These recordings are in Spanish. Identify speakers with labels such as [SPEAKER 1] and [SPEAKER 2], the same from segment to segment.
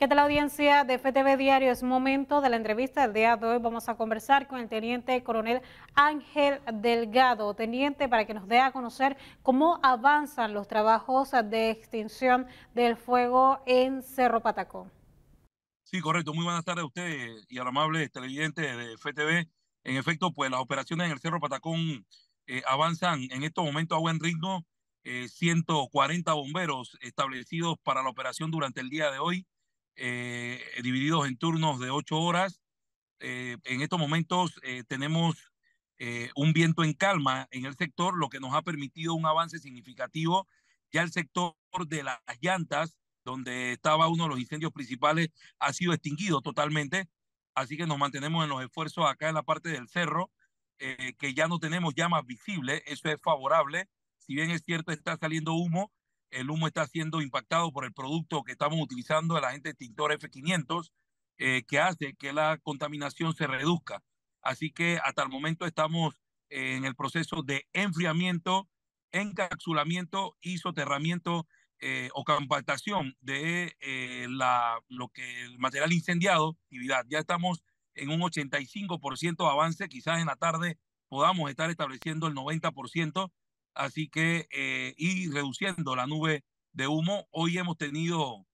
[SPEAKER 1] ¿Qué tal la audiencia de FTV Diario? Es momento de la entrevista del día de hoy. Vamos a conversar con el teniente coronel Ángel Delgado. Teniente, para que nos dé a conocer cómo avanzan los trabajos de extinción del fuego en Cerro Patacón.
[SPEAKER 2] Sí, correcto. Muy buenas tardes a ustedes y al amable televidente de FTV. En efecto, pues las operaciones en el Cerro Patacón eh, avanzan en estos momentos a buen ritmo. 140 eh, bomberos establecidos para la operación durante el día de hoy. Eh, divididos en turnos de ocho horas. Eh, en estos momentos eh, tenemos un viento en calma en el sector, lo que nos ha permitido un avance significativo. Ya el sector de las llantas, donde estaba uno de los incendios principales, ha sido extinguido totalmente. Así que nos mantenemos en los esfuerzos acá en la parte del cerro, que ya no tenemos llamas visibles. Eso es favorable. Si bien es cierto, está saliendo humo, el humo está siendo impactado por el producto que estamos utilizando, el agente extintor F500, eh, que hace que la contaminación se reduzca. Así que hasta el momento estamos en el proceso de enfriamiento, encapsulamiento y soterramiento eh, o compactación de eh, la, lo que material incendiado, Ya estamos en un 85% avance, quizás en la tarde podamos estar estableciendo el 90%, Así que, ir eh, y reduciendo la nube de humo, hoy hemos tenido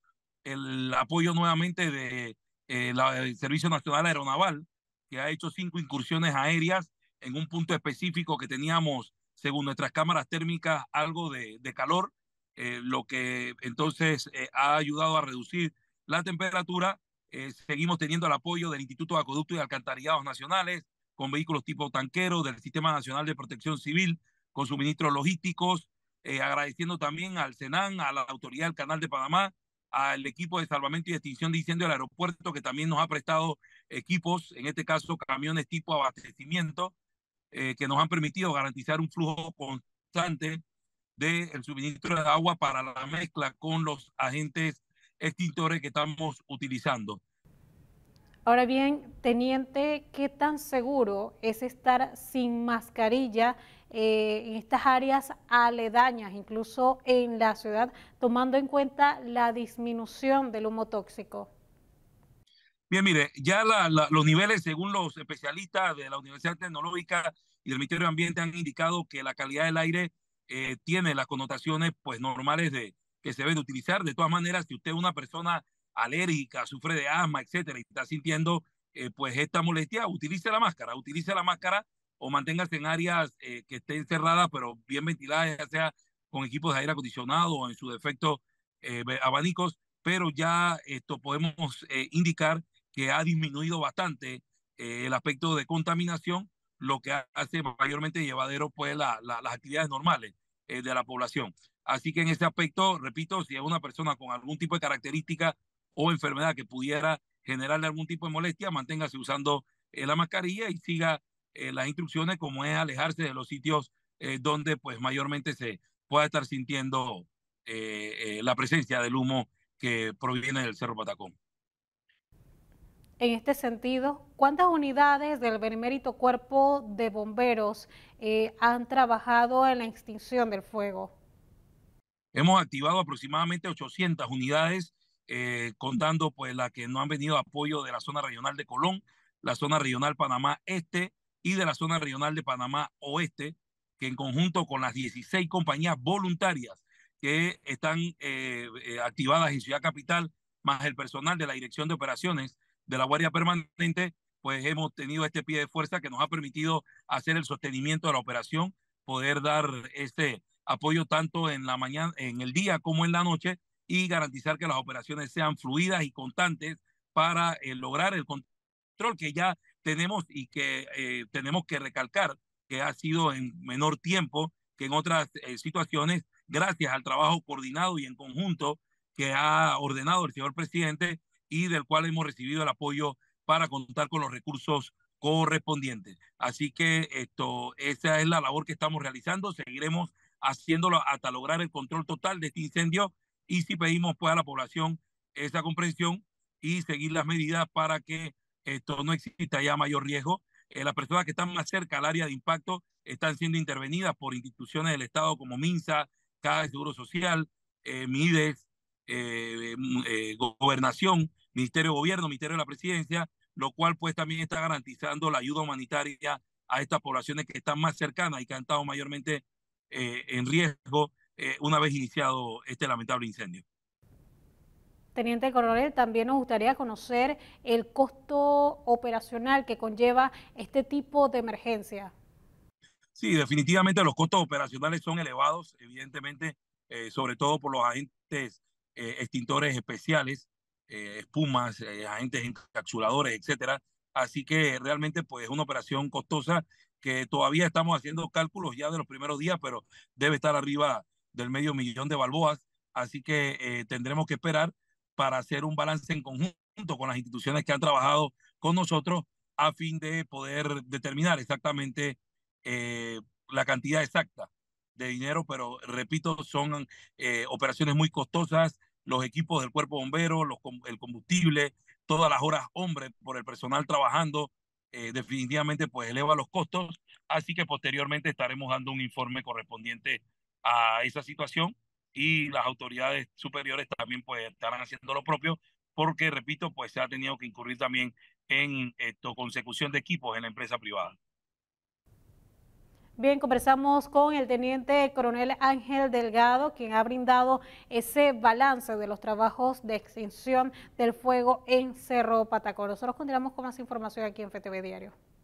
[SPEAKER 2] el apoyo nuevamente de eh, Servicio Nacional Aeronaval, que ha hecho cinco incursiones aéreas en un punto específico que teníamos, según nuestras cámaras térmicas, algo de, calor, eh, lo que entonces ha ayudado a reducir la temperatura. seguimos teniendo el apoyo del Instituto de Acueductos y Alcantarillados Nacionales, con vehículos tipo tanquero, del Sistema Nacional de Protección Civil, con suministros logísticos, eh, agradeciendo también al Senan, a la autoridad del Canal de Panamá, al equipo de salvamento y extinción de al del aeropuerto, que también nos ha prestado equipos, en este caso camiones tipo abastecimiento, eh, que nos han permitido garantizar un flujo constante del suministro de agua para la mezcla con los agentes extintores que estamos utilizando.
[SPEAKER 1] Ahora bien, teniente, ¿qué tan seguro es estar sin mascarilla eh, en estas áreas aledañas, incluso en la ciudad, tomando en cuenta la disminución del humo tóxico?
[SPEAKER 2] Bien, mire, ya los niveles, según los especialistas de la Universidad Tecnológica y del Ministerio de Ambiente, han indicado que la calidad del aire eh, tiene las connotaciones pues normales de que se deben utilizar. De todas maneras, si usted es una persona alérgica, sufre de asma, etcétera, y está sintiendo eh, pues esta molestia, utilice la máscara, utilice la máscara o manténgase en áreas eh, que estén cerradas, pero bien ventiladas, ya sea con equipos de aire acondicionado o en su defecto eh, abanicos, pero ya esto podemos eh, indicar que ha disminuido bastante el aspecto de contaminación, lo que hace mayormente llevadero pues las actividades normales de la población. Así que en ese aspecto, repito, si es una persona con algún tipo de característica o enfermedad que pudiera generarle algún tipo de molestia, manténgase usando la mascarilla y siga eh, las instrucciones como es alejarse de los sitios eh, donde pues mayormente se pueda estar sintiendo eh, la presencia del humo que proviene del Cerro Patacón.
[SPEAKER 1] En este sentido, ¿cuántas unidades del Benemérito Cuerpo de Bomberos han trabajado en la extinción del fuego?
[SPEAKER 2] Hemos activado aproximadamente 800 unidades, contando pues las que no han venido apoyo de la zona regional de Colón, la zona regional Panamá Este, y de la zona regional de Panamá Oeste, que en conjunto con las 16 compañías voluntarias que están eh, eh, activadas en Ciudad Capital, más el personal de la Dirección de Operaciones de la Guardia Permanente, pues hemos tenido este pie de fuerza que nos ha permitido hacer el sostenimiento de la operación, poder dar este apoyo tanto en la mañana, en el día como en la noche y garantizar que las operaciones sean fluidas y constantes para eh, lograr el control que ya tenemos y que eh, tenemos que recalcar que ha sido en menor tiempo que en otras eh, situaciones, gracias al trabajo coordinado y en conjunto que ha ordenado el señor presidente y del cual hemos recibido el apoyo para contar con los recursos correspondientes. Así que esto, esa es la labor que estamos realizando, seguiremos haciéndolo hasta lograr el control total de este incendio y si pedimos pues a la población esa comprensión y seguir las medidas para que esto no exista ya mayor riesgo. Eh, las personas que están más cerca al área de impacto están siendo intervenidas por instituciones del Estado como MINSA, Caja de Seguro Social, eh, MIDES, eh, mm, Gobernación, Ministerio de Gobierno, Ministerio de la Presidencia, lo cual pues también está garantizando la ayuda humanitaria a estas poblaciones que están más cercanas y que han estado mayormente en riesgo una vez iniciado este lamentable incendio.
[SPEAKER 1] Teniente Coronel, también nos gustaría conocer el costo operacional que conlleva este tipo de emergencia.
[SPEAKER 2] Sí, definitivamente los costos operacionales son elevados, evidentemente, eh, sobre todo por los agentes eh, extintores especiales, eh, espumas, agentes encapsuladores, etcétera. Así que realmente, pues, es una operación costosa que todavía estamos haciendo cálculos ya de los primeros días, pero debe estar arriba del medio millón de balboas. Así que tendremos que esperar para hacer un balance en conjunto con las instituciones que han trabajado con nosotros a fin de poder determinar exactamente eh, la cantidad exacta de dinero, pero repito, son eh, operaciones muy costosas, los equipos del cuerpo bombero, el combustible, todas las horas hombres por el personal trabajando, eh, definitivamente pues eleva los costos, así que posteriormente estaremos dando un informe correspondiente a esa situación y las autoridades superiores también pues estarán haciendo lo propio porque, repito, pues se ha tenido que incurrir también en esto, consecución de equipos en la empresa privada.
[SPEAKER 1] Bien, conversamos con el teniente coronel Ángel Delgado, quien ha brindado ese balance de los trabajos de extinción del fuego en Cerro Patacón. Nosotros continuamos con más información aquí en FTV Diario.